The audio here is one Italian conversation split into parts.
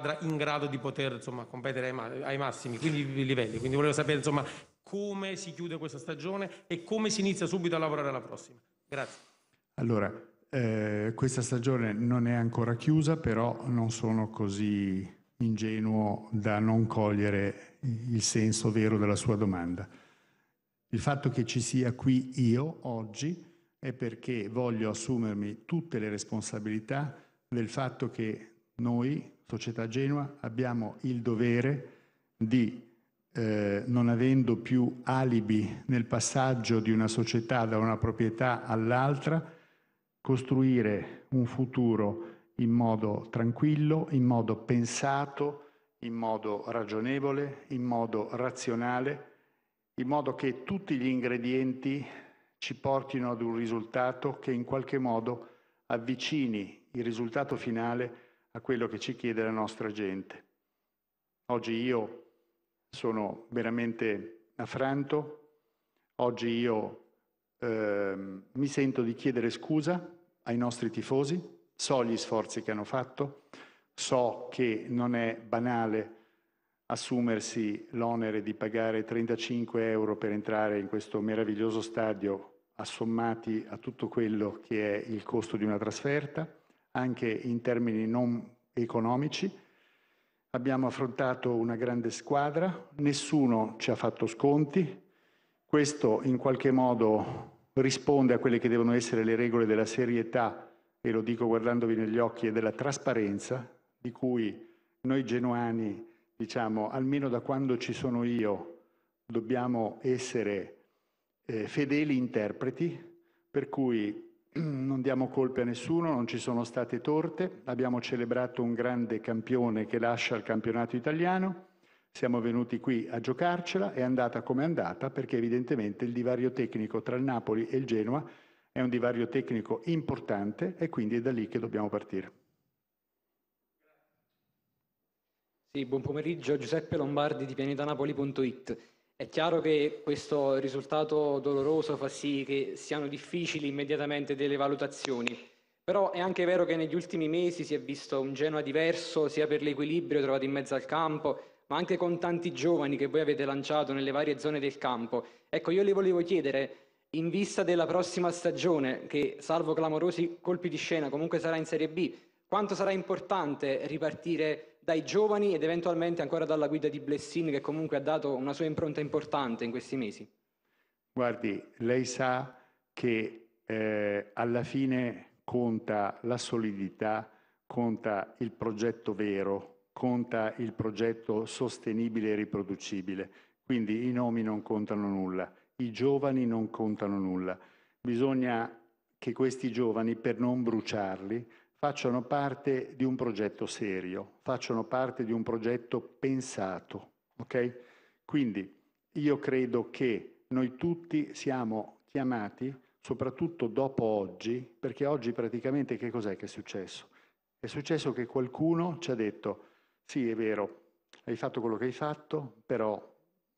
squadra in grado di poter insomma, competere ai, ma- ai massimi quindi, livelli. Quindi volevo sapere insomma, come si chiude questa stagione e come si inizia subito a lavorare alla prossima. Grazie. Allora, eh, questa stagione non è ancora chiusa, però non sono così ingenuo da non cogliere il senso vero della sua domanda. Il fatto che ci sia qui io oggi è perché voglio assumermi tutte le responsabilità del fatto che noi società Genua, abbiamo il dovere di, eh, non avendo più alibi nel passaggio di una società da una proprietà all'altra, costruire un futuro in modo tranquillo, in modo pensato, in modo ragionevole, in modo razionale, in modo che tutti gli ingredienti ci portino ad un risultato che in qualche modo avvicini il risultato finale a quello che ci chiede la nostra gente. Oggi io sono veramente affranto, oggi io eh, mi sento di chiedere scusa ai nostri tifosi, so gli sforzi che hanno fatto, so che non è banale assumersi l'onere di pagare 35 euro per entrare in questo meraviglioso stadio assommati a tutto quello che è il costo di una trasferta anche in termini non economici. Abbiamo affrontato una grande squadra, nessuno ci ha fatto sconti, questo in qualche modo risponde a quelle che devono essere le regole della serietà, e lo dico guardandovi negli occhi, e della trasparenza, di cui noi genuani, diciamo, almeno da quando ci sono io, dobbiamo essere eh, fedeli interpreti, per cui Mm, non diamo colpe a nessuno, non ci sono state torte, abbiamo celebrato un grande campione che lascia il campionato italiano, siamo venuti qui a giocarcela, è andata come è andata perché evidentemente il divario tecnico tra il Napoli e il Genoa è un divario tecnico importante e quindi è da lì che dobbiamo partire. Sì, buon pomeriggio, Giuseppe Lombardi di pianetanapoli.it. È chiaro che questo risultato doloroso fa sì che siano difficili immediatamente delle valutazioni, però è anche vero che negli ultimi mesi si è visto un Genoa diverso sia per l'equilibrio trovato in mezzo al campo, ma anche con tanti giovani che voi avete lanciato nelle varie zone del campo. Ecco, io le volevo chiedere, in vista della prossima stagione, che salvo clamorosi colpi di scena comunque sarà in Serie B, quanto sarà importante ripartire dai giovani ed eventualmente ancora dalla guida di Blessin che comunque ha dato una sua impronta importante in questi mesi? Guardi, lei sa che eh, alla fine conta la solidità, conta il progetto vero, conta il progetto sostenibile e riproducibile. Quindi i nomi non contano nulla, i giovani non contano nulla. Bisogna che questi giovani, per non bruciarli, facciano parte di un progetto serio, facciano parte di un progetto pensato. Okay? Quindi io credo che noi tutti siamo chiamati, soprattutto dopo oggi, perché oggi praticamente che cos'è che è successo? È successo che qualcuno ci ha detto, sì è vero, hai fatto quello che hai fatto, però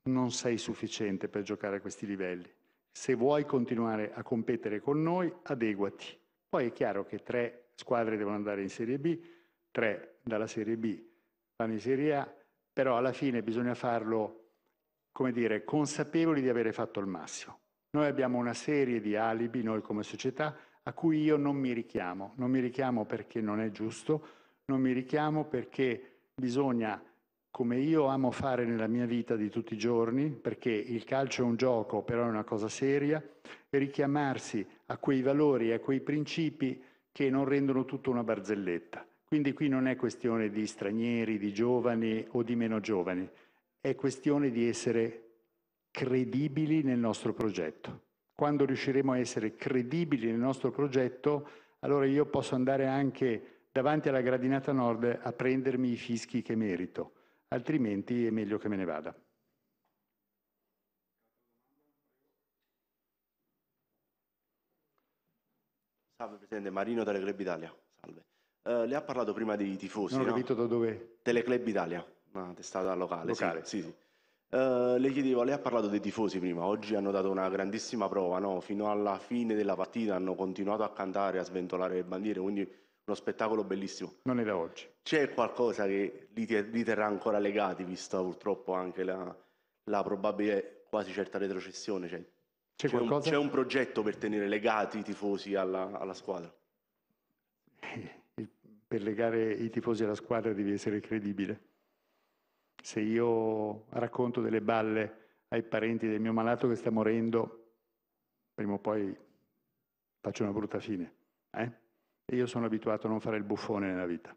non sei sufficiente per giocare a questi livelli. Se vuoi continuare a competere con noi, adeguati. Poi è chiaro che tre squadre devono andare in Serie B, tre dalla Serie B vanno in Serie A, però alla fine bisogna farlo, come dire, consapevoli di avere fatto il massimo. Noi abbiamo una serie di alibi, noi come società, a cui io non mi richiamo. Non mi richiamo perché non è giusto, non mi richiamo perché bisogna, come io amo fare nella mia vita di tutti i giorni, perché il calcio è un gioco, però è una cosa seria, richiamarsi a quei valori, a quei principi che non rendono tutto una barzelletta. Quindi qui non è questione di stranieri, di giovani o di meno giovani, è questione di essere credibili nel nostro progetto. Quando riusciremo a essere credibili nel nostro progetto, allora io posso andare anche davanti alla gradinata nord a prendermi i fischi che merito, altrimenti è meglio che me ne vada. Salve Presidente, Marino Teleclub Italia. Salve. Uh, eh, lei ha parlato prima dei tifosi. Non ho no? capito da dove? Teleclub Italia, una testata locale. Locale. Sì, sì. Uh, le chiedevo, lei ha parlato dei tifosi prima, oggi hanno dato una grandissima prova, no? fino alla fine della partita hanno continuato a cantare, a sventolare le bandiere, quindi uno spettacolo bellissimo. Non è da oggi. C'è qualcosa che li, ter- li terrà ancora legati, vista purtroppo anche la, la probabile quasi certa retrocessione, cioè c'è, c'è, un, c'è un, progetto per tenere legati i tifosi alla, alla squadra? Eh, per legare i tifosi alla squadra devi essere credibile. Se io racconto delle balle ai parenti del mio malato che sta morendo, prima o poi faccio una brutta fine. Eh? E io sono abituato a non fare il buffone nella vita.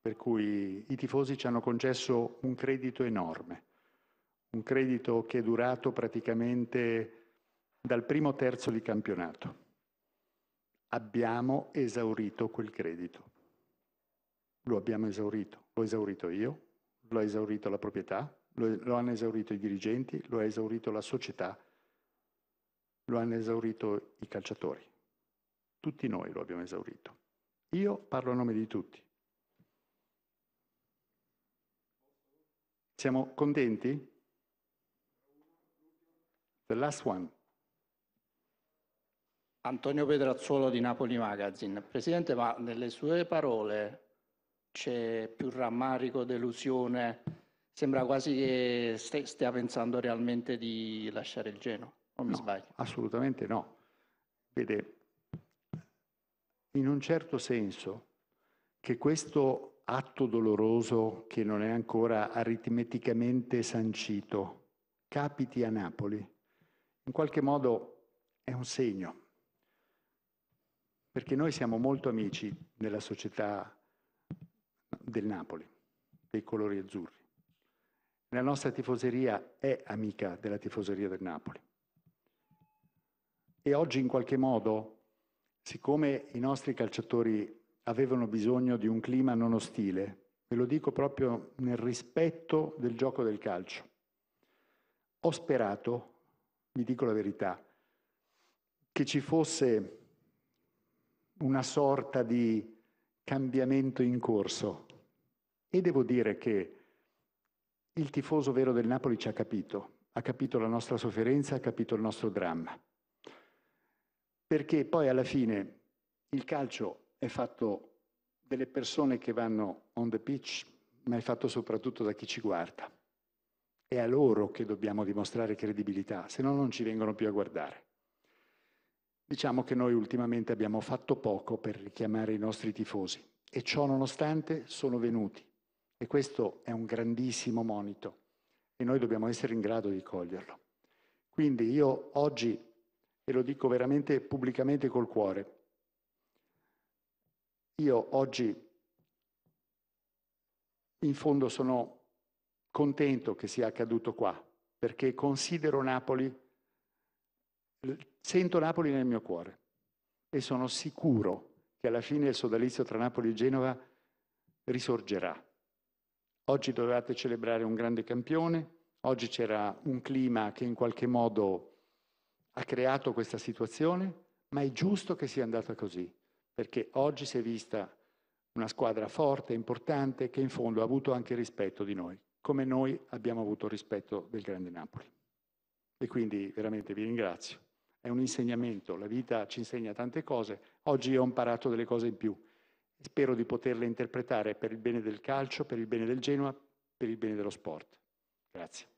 Per cui i tifosi ci hanno concesso un credito enorme, un credito che è durato praticamente dal primo terzo di campionato. Abbiamo esaurito quel credito. Lo abbiamo esaurito. L'ho esaurito io, l'ho esaurito la proprietà, lo, lo hanno esaurito i dirigenti, lo ha esaurito la società, lo hanno esaurito i calciatori. Tutti noi lo abbiamo esaurito. Io parlo a nome di tutti. Siamo contenti? The last one. Antonio Pedrazzuolo di Napoli Magazine. Presidente, ma nelle sue parole c'è più rammarico, delusione, sembra quasi che stia pensando realmente di lasciare il Geno, o mi no, sbaglio? Assolutamente no. Vede, in un certo senso che questo atto doloroso che non è ancora aritmeticamente sancito capiti a Napoli, in qualche modo è un segno perché noi siamo molto amici della società del Napoli, dei colori azzurri. La nostra tifoseria è amica della tifoseria del Napoli. E oggi in qualche modo, siccome i nostri calciatori avevano bisogno di un clima non ostile, ve lo dico proprio nel rispetto del gioco del calcio, ho sperato, vi dico la verità, che ci fosse una sorta di cambiamento in corso. E devo dire che il tifoso vero del Napoli ci ha capito, ha capito la nostra sofferenza, ha capito il nostro dramma. Perché poi alla fine il calcio è fatto delle persone che vanno on the pitch, ma è fatto soprattutto da chi ci guarda. È a loro che dobbiamo dimostrare credibilità, se no non ci vengono più a guardare. Diciamo che noi ultimamente abbiamo fatto poco per richiamare i nostri tifosi e ciò nonostante sono venuti e questo è un grandissimo monito e noi dobbiamo essere in grado di coglierlo. Quindi io oggi, e lo dico veramente pubblicamente col cuore, io oggi in fondo sono contento che sia accaduto qua perché considero Napoli sento Napoli nel mio cuore e sono sicuro che alla fine il sodalizio tra Napoli e Genova risorgerà. Oggi dovevate celebrare un grande campione, oggi c'era un clima che in qualche modo ha creato questa situazione, ma è giusto che sia andata così, perché oggi si è vista una squadra forte, importante, che in fondo ha avuto anche rispetto di noi, come noi abbiamo avuto rispetto del grande Napoli. E quindi veramente vi ringrazio è un insegnamento, la vita ci insegna tante cose, oggi ho imparato delle cose in più, spero di poterle interpretare per il bene del calcio, per il bene del Genoa, per il bene dello sport. Grazie.